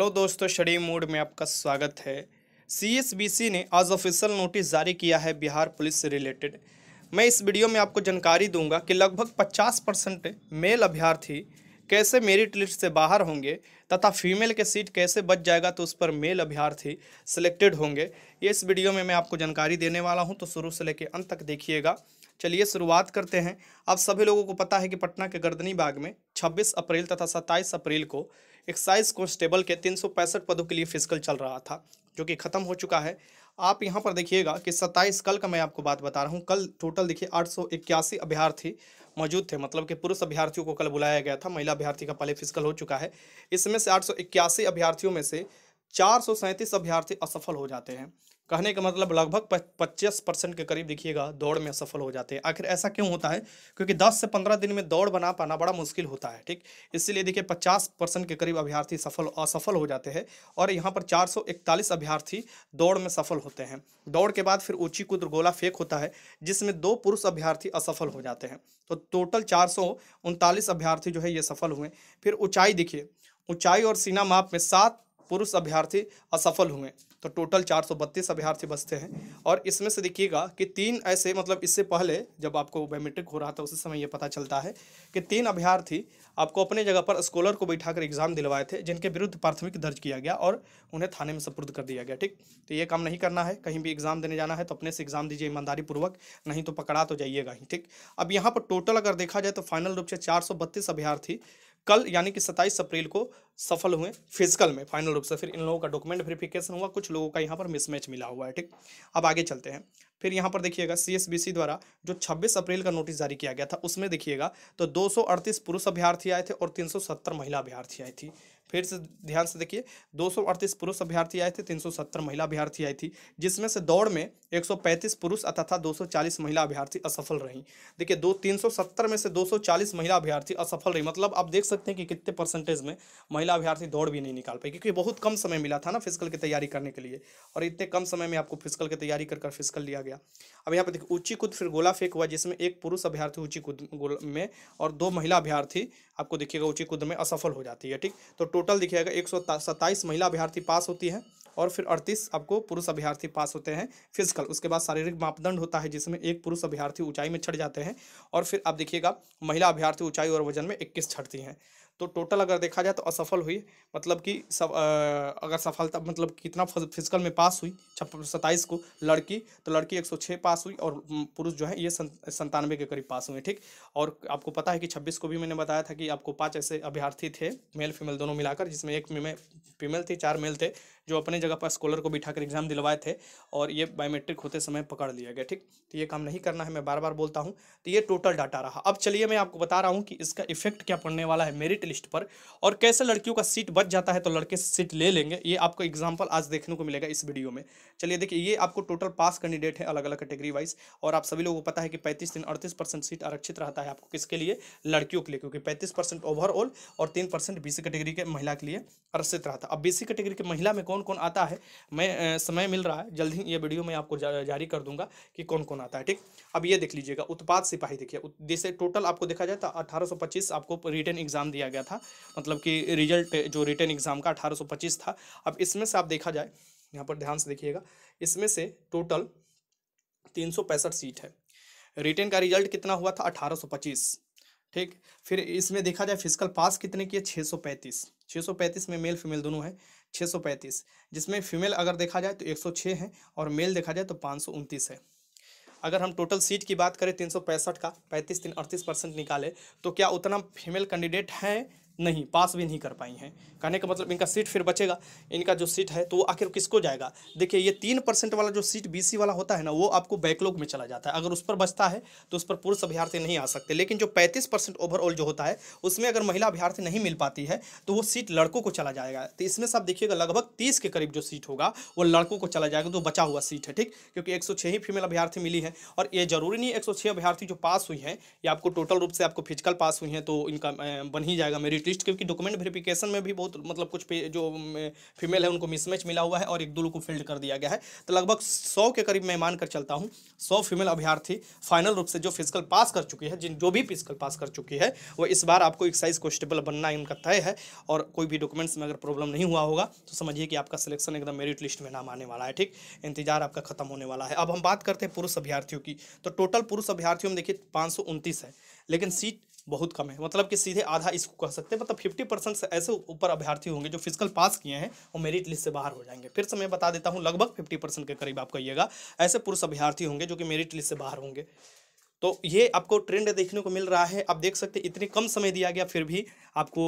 hello दोस्तों शडी mood में आपका स्वागत है सीएसबीसी ने आज ऑफिशियल नोटिस जारी किया है बिहार पुलिस से रिलेटेड मैं इस वीडियो में आपको जानकारी दूंगा कि लगभग 50 परसेंट मेल अभ्यर्थी कैसे मेरिट लिस्ट से बाहर होंगे तथा फीमेल के सीट कैसे बच जाएगा तो उस पर मेल अभ्यर्थी सिलेक्टेड होंगे ये इस वीडियो में मैं आपको जानकारी देने वाला हूँ तो शुरू से लेकर अंत तक देखिएगा चलिए शुरुआत करते हैं आप सभी लोगों को पता है कि पटना के गर्दनी बाग में 26 अप्रैल तथा 27 अप्रैल को एक्साइज कॉन्स्टेबल के तीन पदों के लिए फिजिकल चल रहा था जो कि ख़त्म हो चुका है आप यहाँ पर देखिएगा कि सत्ताईस कल का मैं आपको बात बता रहा हूँ कल टोटल देखिए आठ सौ इक्यासी अभ्यर्थी मौजूद थे मतलब कि पुरुष अभ्यर्थियों को कल बुलाया गया था महिला अभ्यर्थी का पहले फिजिकल हो चुका है इसमें से आठ सौ इक्यासी अभ्यर्थियों में से चार सौ सैंतीस अभ्यर्थी असफल हो जाते हैं कहने का मतलब लगभग 25 परसेंट के करीब देखिएगा दौड़ में असफल हो जाते हैं आखिर ऐसा क्यों होता है क्योंकि 10 से 15 दिन में दौड़ बना पाना बड़ा मुश्किल होता है ठीक इसीलिए देखिए 50 परसेंट के करीब अभ्यर्थी सफल असफल हो जाते हैं और यहाँ पर 441 अभ्यर्थी दौड़ में सफल होते हैं दौड़ के बाद फिर ऊँची कुद्र गोला फेंक होता है जिसमें दो पुरुष अभ्यर्थी असफल हो जाते हैं तो टोटल चार अभ्यर्थी जो है ये सफल हुए फिर ऊँचाई देखिए ऊँचाई और सीना माप में सात पुरुष अभ्यर्थी असफल हुए तो टोटल चार सौ बत्तीस अभ्यार्थी बचते हैं और इसमें से देखिएगा कि तीन ऐसे मतलब इससे पहले जब आपको बायोमेट्रिक हो रहा था उसी समय ये पता चलता है कि तीन अभ्यार्थी आपको अपने जगह पर स्कॉलर को बैठाकर एग्जाम दिलवाए थे जिनके विरुद्ध प्राथमिक दर्ज किया गया और उन्हें थाने में सपुर्द कर दिया गया ठीक तो ये काम नहीं करना है कहीं भी एग्जाम देने जाना है तो अपने से एग्जाम दीजिए ईमानदारी पूर्वक नहीं तो पकड़ा तो जाइएगा ही ठीक अब यहाँ पर टोटल अगर देखा जाए तो फाइनल रूप से चार अभ्यार्थी कल यानी कि सत्ताईस अप्रैल को सफल हुए फिजिकल में फाइनल रूप से फिर इन लोगों का डॉक्यूमेंट वेरिफिकेशन हुआ कुछ लोगों का यहाँ पर मिसमैच मिला हुआ है ठीक अब आगे चलते हैं फिर यहाँ पर देखिएगा सीएसबीसी द्वारा जो 26 अप्रैल का नोटिस जारी किया गया था उसमें देखिएगा तो दो पुरुष अभ्यर्थी आए थे और तीन महिला अभ्यर्थी आई थी फिर से ध्यान से देखिए 238 पुरुष अभ्यर्थी आए थे 370 महिला अभ्यर्थी आई थी जिसमें से दौड़ में 135 पुरुष तथा 240 महिला अभ्यर्थी असफल रही देखिए दो 370 में से 240 महिला अभ्यर्थी असफल रही मतलब आप देख सकते हैं कि कितने परसेंटेज में महिला अभ्यर्थी दौड़ भी नहीं निकाल पाई क्योंकि बहुत कम समय मिला था ना फिजिकल की तैयारी करने के लिए और इतने कम समय में आपको फिजिकल की तैयारी कर फिजिकल लिया गया अब यहाँ पर देखिए ऊंची कूद फिर गोला फेंक हुआ जिसमें एक पुरुष अभ्यर्थी ऊंची कूद में और दो महिला अभ्यर्थी आपको देखिएगा ऊंची कूद में असफल हो जाती है ठीक तो टोटल देखिएगा एक महिला अभ्यर्थी पास होती है और फिर अड़तीस आपको पुरुष अभ्यार्थी पास होते हैं फिजिकल उसके बाद शारीरिक मापदंड होता है जिसमें एक पुरुष अभ्यार्थी ऊंचाई में छट जाते हैं और फिर आप देखिएगा महिला अभ्यर्थी ऊंचाई और वजन में इक्कीस छटती हैं तो टोटल अगर देखा जाए तो असफल हुई मतलब कि सब आ, अगर सफलता मतलब कितना फिजिकल में पास हुई छप्पन सत्ताईस को लड़की तो लड़की एक सौ छः पास हुई और पुरुष जो है ये संतानवे के करीब पास हुए ठीक और आपको पता है कि छब्बीस को भी मैंने बताया था कि आपको पाँच ऐसे अभ्यर्थी थे मेल फीमेल दोनों मिलाकर जिसमें एक फीमेल थी चार मेल थे जो अपने जगह पर स्कॉलर को बिठा कर एग्जाम दिलवाए थे और ये बायोमेट्रिक होते समय पकड़ लिया गया ठीक तो ये काम नहीं करना है मैं बार बार बोलता हूँ तो ये टोटल डाटा रहा अब चलिए मैं आपको बता रहा हूँ कि इसका इफेक्ट क्या पड़ने वाला है मेरिट लिस्ट पर और कैसे लड़कियों का सीट बच जाता है तो लड़के सीट ले लेंगे ये आपको एग्जाम्पल आज देखने को मिलेगा इस वीडियो में चलिए देखिए ये आपको टोटल पास कैंडिडेट है अलग अलग कैटेगरी वाइज और आप सभी लोगों को पता है कि पैंतीस दिन अड़तीस परसेंट सीट आरक्षित रहता है आपको किसके लिए लड़कियों के लिए क्योंकि पैंतीस परसेंट ओवरऑल और तीन परसेंट बीसी कैटेगरी के महिला के लिए आरक्षित रहा था अब बीसी कैटेगरी के महिला में कौन कौन कौन आता है मैं समय मिल रहा है जल्द ही ये वीडियो मैं आपको जा, जारी कर दूंगा कि कौन कौन आता है ठीक अब ये देख लीजिएगा उत्पाद सिपाही देखिए जैसे टोटल आपको देखा जाए तो अठारह आपको रिटर्न एग्जाम दिया गया था मतलब कि रिजल्ट जो रिटर्न एग्जाम का अठारह था अब इसमें से आप देखा जाए यहाँ पर ध्यान से देखिएगा इसमें से टोटल तीन सीट है रिटर्न का रिजल्ट कितना हुआ था अठारह ठीक फिर इसमें देखा जाए फिजिकल पास कितने किए 635 635 में मेल फीमेल दोनों है 635 जिसमें फीमेल अगर देखा जाए तो 106 है और मेल देखा जाए तो पाँच है अगर हम टोटल सीट की बात करें तीन का पैंतीस तीन अड़तीस परसेंट निकाले तो क्या उतना फीमेल कैंडिडेट हैं नहीं पास भी नहीं कर पाई हैं कहने का मतलब इनका सीट फिर बचेगा इनका जो सीट है तो वो आखिर किसको जाएगा देखिए ये तीन परसेंट वाला जो सीट बीसी वाला होता है ना वो आपको बैकलॉग में चला जाता है अगर उस पर बचता है तो उस पर पुरुष अभ्यार्थी नहीं आ सकते लेकिन जो पैंतीस परसेंट ओवरऑल जो होता है उसमें अगर महिला अभ्यार्थी नहीं मिल पाती है तो वो सीट लड़कों को चला जाएगा तो इसमें सब देखिएगा लगभग तीस के करीब जो सीट होगा वो लड़कों को चला जाएगा तो बचा हुआ सीट है ठीक क्योंकि एक ही फीमेल अभ्यार्थी मिली है और ये जरूरी नहीं एक अभ्यार्थी जो पास हुई है या आपको टोटल रूप से आपको फिजिकल पास हुई है तो इनका बन ही जाएगा मेरिट लिस्ट क्योंकि डॉक्यूमेंट वेरिफिकेशन में भी बहुत मतलब कुछ जो फीमेल है उनको मिसमैच मिला हुआ है और एक दो लोग को फील्ड कर दिया गया है तो लगभग सौ के करीब मैं मानकर चलता हूँ सौ फीमेल अभ्यार्थी फाइनल रूप से जो फिजिकल पास कर चुकी है जिन जो भी फिजिकल पास कर चुकी है वो इस बार आपको एक्साइज कॉन्स्टेबल बनना उनका तय है और कोई भी डॉक्यूमेंट्स में अगर प्रॉब्लम नहीं हुआ होगा तो समझिए कि आपका सिलेक्शन एकदम मेरिट लिस्ट में नाम आने वाला है ठीक इंतजार आपका खत्म होने वाला है अब हम बात करते हैं पुरुष अभ्यर्थियों की तो टोटल पुरुष अभ्यर्थियों में देखिए पाँच है लेकिन सीट बहुत कम है मतलब कि सीधे आधा इसको कह सकते हैं मतलब फिफ्टी परसेंट से ऐसे ऊपर अभ्यर्थी होंगे जो फिजिकल पास किए हैं वो मेरिट लिस्ट से बाहर हो जाएंगे फिर से मैं बता देता हूँ लगभग फिफ्टी परसेंट के करीब आप कहिएगा ऐसे पुरुष अभ्यर्थी होंगे जो कि मेरिट लिस्ट से बाहर होंगे तो ये आपको ट्रेंड देखने को मिल रहा है आप देख सकते इतने कम समय दिया गया फिर भी आपको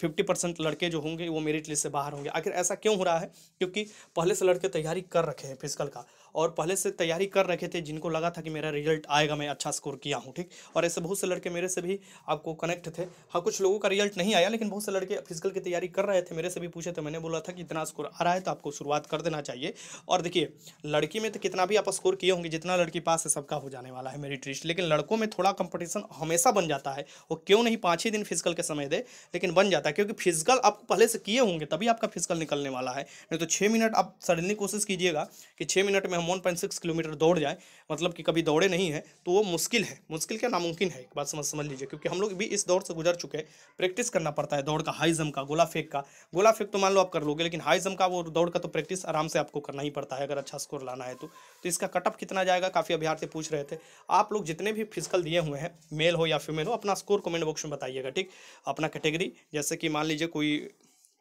फिफ्टी परसेंट लड़के जो होंगे वो मेरिट लिस्ट से बाहर होंगे आखिर ऐसा क्यों हो रहा है क्योंकि पहले से लड़के तैयारी कर रखे हैं फिजिकल का और पहले से तैयारी कर रखे थे जिनको लगा था कि मेरा रिजल्ट आएगा मैं अच्छा स्कोर किया हूँ ठीक और ऐसे बहुत से लड़के मेरे से भी आपको कनेक्ट थे हाँ कुछ लोगों का रिजल्ट नहीं आया लेकिन बहुत से लड़के फिजिकल की तैयारी कर रहे थे मेरे से भी पूछे थे मैंने बोला था कि इतना स्कोर आ रहा है तो आपको शुरुआत कर देना चाहिए और देखिए लड़की में तो कितना भी आप स्कोर किए होंगे जितना लड़की पास है सबका हो जाने वाला है मेरी ट्रिस्ट लेकिन लड़कों में थोड़ा कंपटीशन हमेशा बन जाता है वो क्यों नहीं पाँच ही दिन फिजिकल के समय दे लेकिन बन जाता है क्योंकि फिजिकल आप पहले से किए होंगे तभी आपका फिजिकल निकलने वाला है नहीं तो छः मिनट आप सडनली कोशिश कीजिएगा कि छः मिनट में हम 1.6 किलोमीटर दौड़ जाए मतलब कि कभी दौड़े नहीं है तो वो मुश्किल है मुश्किल क्या नामुमकिन है एक बात समझ समझ लीजिए क्योंकि हम लोग भी इस दौड़ से गुजर चुके हैं प्रैक्टिस करना पड़ता है दौड़ का हाई जम का गोला फेंक का गोला फेंक तो मान लो आप कर लोगे लेकिन हाई जम का वो दौड़ का तो प्रैक्टिस आराम से आपको करना ही पड़ता है अगर अच्छा स्कोर लाना है तो, तो इसका कटअप कितना जाएगा काफ़ी अभ्यार्थी पूछ रहे थे आप लोग जितने भी फिजिकल दिए हुए हैं मेल हो या फीमेल हो अपना स्कोर कमेंट बॉक्स में बताइएगा ठीक अपना कैटेगरी जैसे कि मान लीजिए कोई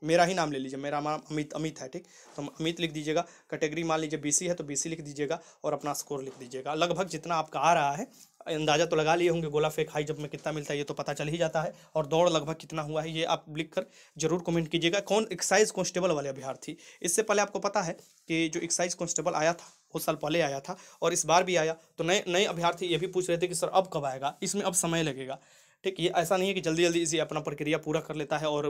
मेरा ही नाम ले लीजिए मेरा नाम अमित अमित है ठीक तो अमित लिख दीजिएगा कैटेगरी मान लीजिए बीसी है तो बीसी लिख दीजिएगा और अपना स्कोर लिख दीजिएगा लगभग जितना आपका आ रहा है अंदाज़ा तो लगा लिए होंगे गोला फेंक हाई जब में कितना मिलता है ये तो पता चल ही जाता है और दौड़ लगभग कितना हुआ है ये आप लिख कर जरूर कमेंट कीजिएगा कौन एक्साइज कॉन्स्टेबल वाले अभ्यार्थी इससे पहले आपको पता है कि जो एक्साइज कॉन्स्टेबल आया था उस साल पहले आया था और इस बार भी आया तो नए नए अभ्यार्थी ये भी पूछ रहे थे कि सर अब कब आएगा इसमें अब समय लगेगा ठीक ये ऐसा नहीं है कि जल्दी जल्दी इसे अपना प्रक्रिया पूरा कर लेता है और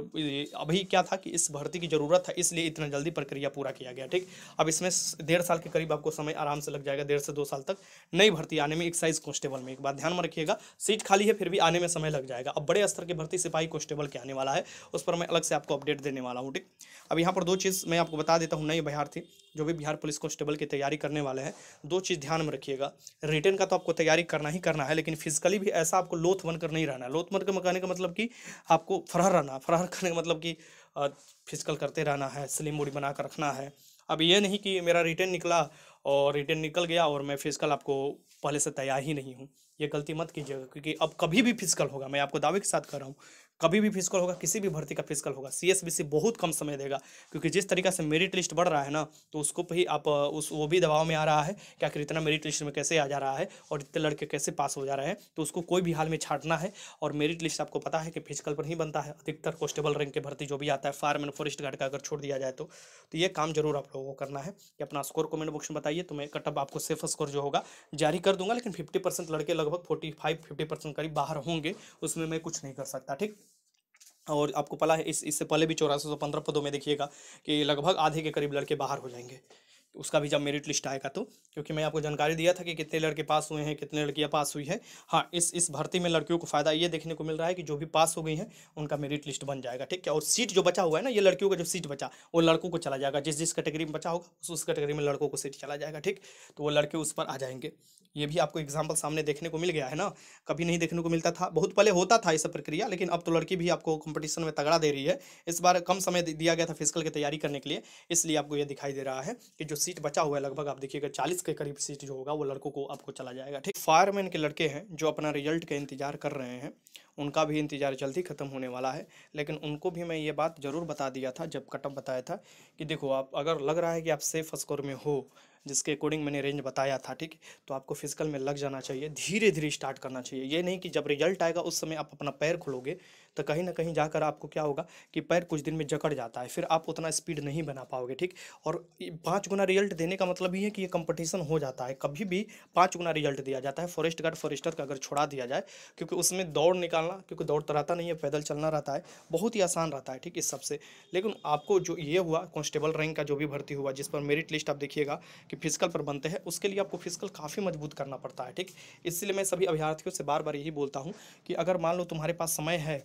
अभी क्या था कि इस भर्ती की ज़रूरत था इसलिए इतना जल्दी प्रक्रिया पूरा किया गया ठीक अब इसमें डेढ़ साल के करीब आपको समय आराम से लग जाएगा डेढ़ से दो साल तक नई भर्ती आने में एक्साइज कॉन्स्टेबल में एक बार ध्यान में रखिएगा सीट खाली है फिर भी आने में समय लग जाएगा अब बड़े स्तर की भर्ती सिपाही कांस्टेबल के आने वाला है उस पर मैं अलग से आपको अपडेट देने वाला हूँ ठीक अब यहाँ पर दो चीज़ मैं आपको बता देता हूँ नई बिहार्थी जो भी बिहार पुलिस कांस्टेबल की तैयारी करने वाले हैं दो चीज़ ध्यान में रखिएगा रिटर्न का तो आपको तैयारी करना ही करना है लेकिन फिजिकली भी ऐसा आपको लोथ बनकर नहीं रहना है लोत मत मकाने का मतलब कि आपको फरार रहना फरार करने का मतलब कि फिजिकल करते रहना है स्लिम बॉडी बना कर रखना है अब ये नहीं कि मेरा रिटर्न निकला और रिटर्न निकल गया और मैं फिजिकल आपको पहले से तैयार ही नहीं हूँ ये गलती मत कीजिएगा क्योंकि अब कभी भी फिजिकल होगा मैं आपको दावे के साथ कर रहा हूँ कभी भी फिजिकल होगा किसी भी भर्ती का फिजिकल होगा सीएसबीसी बहुत कम समय देगा क्योंकि जिस तरीका से मेरिट लिस्ट बढ़ रहा है ना तो उसको भी आप उस वो भी दबाव में आ रहा है कि आखिर इतना मेरिट लिस्ट में कैसे आ जा रहा है और इतने लड़के कैसे पास हो जा रहे हैं तो उसको कोई भी हाल में छाटना है और मेरिट लिस्ट आपको पता है कि फिजिकल पर ही बनता है अधिकतर कॉन्स्टेबल रैंक की भर्ती जो भी आता है फायरमैन फॉरेस्ट गार्ड का अगर छोड़ दिया जाए तो, तो ये काम जरूर आप लोगों को करना है कि अपना स्कोर कमेंट बॉक्स में बताइए तो मैं कटअप आपको सेफ स्कोर जो होगा जारी कर दूंगा लेकिन फिफ्टी लड़के लगभग फोर्टी फाइव करीब बाहर होंगे उसमें मैं कुछ नहीं कर सकता ठीक और आपको पता है इस इससे पहले भी चौरासी सौ पंद्रह पदों में देखिएगा कि लगभग आधे के करीब लड़के बाहर हो जाएंगे उसका भी जब मेरिट लिस्ट आएगा तो क्योंकि मैं आपको जानकारी दिया था कि कितने लड़के पास हुए हैं कितने लड़कियां पास हुई हैं हाँ इस इस भर्ती में लड़कियों को फायदा ये देखने को मिल रहा है कि जो भी पास हो गई हैं उनका मेरिट लिस्ट बन जाएगा ठीक है और सीट जो बचा हुआ है ना ये लड़कियों का जो सीट बचा वो लड़कों को चला जाएगा जिस जिस कैटेगरी में बचा होगा उस उस कैटेगरी में लड़कों को सीट चला जाएगा ठीक तो वो लड़के उस पर आ जाएंगे ये भी आपको एग्जाम्पल सामने देखने को मिल गया है ना कभी नहीं देखने को मिलता था बहुत पहले होता था ये सब प्रक्रिया लेकिन अब तो लड़की भी आपको कंपटीशन में तगड़ा दे रही है इस बार कम समय दिया गया था फिजिकल की तैयारी करने के लिए इसलिए आपको ये दिखाई दे रहा है कि जो सीट बचा हुआ है लगभग आप देखिएगा चालीस के करीब सीट जो होगा वो लड़कों को आपको चला जाएगा ठीक फायरमैन के लड़के हैं जो अपना रिजल्ट का इंतजार कर रहे हैं उनका भी इंतज़ार जल्दी ख़त्म होने वाला है लेकिन उनको भी मैं ये बात ज़रूर बता दिया था जब कटअप बताया था कि देखो आप अगर लग रहा है कि आप सेफ स्कोर में हो जिसके अकॉर्डिंग मैंने रेंज बताया था ठीक तो आपको फिजिकल में लग जाना चाहिए धीरे धीरे स्टार्ट करना चाहिए ये नहीं कि जब रिजल्ट आएगा उस समय आप अपना पैर खोलोगे तो कहीं ना कहीं जाकर आपको क्या होगा कि पैर कुछ दिन में जकड़ जाता है फिर आप उतना स्पीड नहीं बना पाओगे ठीक और पाँच गुना रिजल्ट देने का मतलब ये है कि ये कंपटीशन हो जाता है कभी भी पाँच गुना रिजल्ट दिया जाता है फॉरेस्ट गार्ड फॉरेस्टर का अगर छोड़ा दिया जाए क्योंकि उसमें दौड़ निकालना क्योंकि दौड़ तो रहता नहीं है पैदल चलना रहता है बहुत ही आसान रहता है ठीक इस सबसे लेकिन आपको जो ये हुआ कॉन्स्टेबल रैंक का जो भी भर्ती हुआ जिस पर मेरिट लिस्ट आप देखिएगा कि फिजिकल पर बनते हैं उसके लिए आपको फिजिकल काफ़ी मजबूत करना पड़ता है ठीक इसलिए मैं सभी अभ्यार्थियों से बार बार यही बोलता हूँ कि अगर मान लो तुम्हारे पास समय है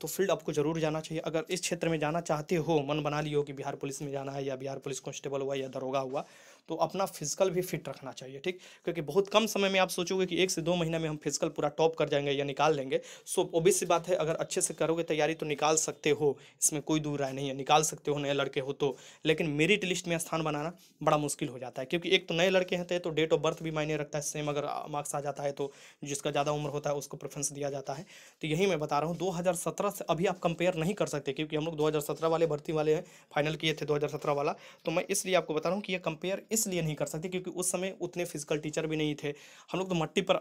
तो फील्ड आपको ज़रूर जाना चाहिए अगर इस क्षेत्र में जाना चाहते हो मन बना लियो कि बिहार पुलिस में जाना है या बिहार पुलिस कांस्टेबल हुआ या दरोगा हुआ तो अपना फिजिकल भी फिट रखना चाहिए ठीक क्योंकि बहुत कम समय में आप सोचोगे कि एक से दो महीना में हम फिजिकल पूरा टॉप कर जाएंगे या निकाल लेंगे सो ओबीसी सी बात है अगर अच्छे से करोगे तैयारी तो निकाल सकते हो इसमें कोई दूर राय नहीं है निकाल सकते हो नए लड़के हो तो लेकिन मेरिट लिस्ट में स्थान बनाना बड़ा मुश्किल हो जाता है क्योंकि एक तो नए लड़के हैं तो डेट ऑफ बर्थ भी मायने रखता है सेम अगर मार्क्स आ जाता है तो जिसका ज़्यादा उम्र होता है उसको प्रेफरेंस दिया जाता है तो यही मैं बता रहा हूँ दो से अभी आप कंपेयर नहीं कर सकते क्योंकि हम लोग दो वाले भर्ती वाले हैं फाइनल किए थे दो वाला तो मैं इसलिए आपको बता रहा हूँ कि ये कंपेयर इसलिए नहीं कर सकते क्योंकि उस समय उतने फिजिकल टीचर भी नहीं थे हम लोग तो मट्टी पर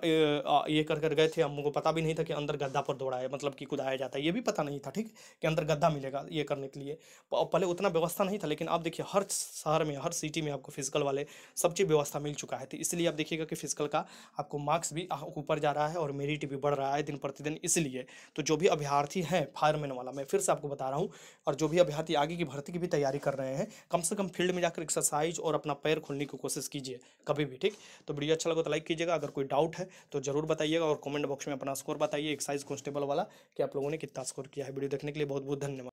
ये कर कर गए थे हम को पता भी नहीं था कि अंदर गद्दा पर दौड़ा है मतलब कि कुदाया जाता है ये भी पता नहीं था ठीक कि अंदर गद्दा मिलेगा ये करने के लिए पहले उतना व्यवस्था नहीं था लेकिन आप देखिए हर शहर में हर सिटी में आपको फिजिकल वाले सब चीज़ व्यवस्था मिल चुका है तो इसलिए आप देखिएगा कि फिजिकल का आपको मार्क्स भी ऊपर जा रहा है और मेरिट भी बढ़ रहा है दिन प्रतिदिन इसलिए तो जो भी अभ्यार्थी हैं फायरमैन वाला मैं फिर से आपको बता रहा हूँ और जो भी अभ्यार्थी आगे की भर्ती की भी तैयारी कर रहे हैं कम से कम फील्ड में जाकर एक्सरसाइज और अपना पैर खोलने की कोशिश कीजिए कभी भी ठीक तो वीडियो अच्छा लगा तो लाइक कीजिएगा अगर कोई डाउट है तो जरूर बताइएगा और कमेंट बॉक्स में अपना स्कोर बताइए एक्साइज कॉन्स्टेबल वाला कि आप लोगों ने कितना स्कोर किया है वीडियो देखने के लिए बहुत बहुत धन्यवाद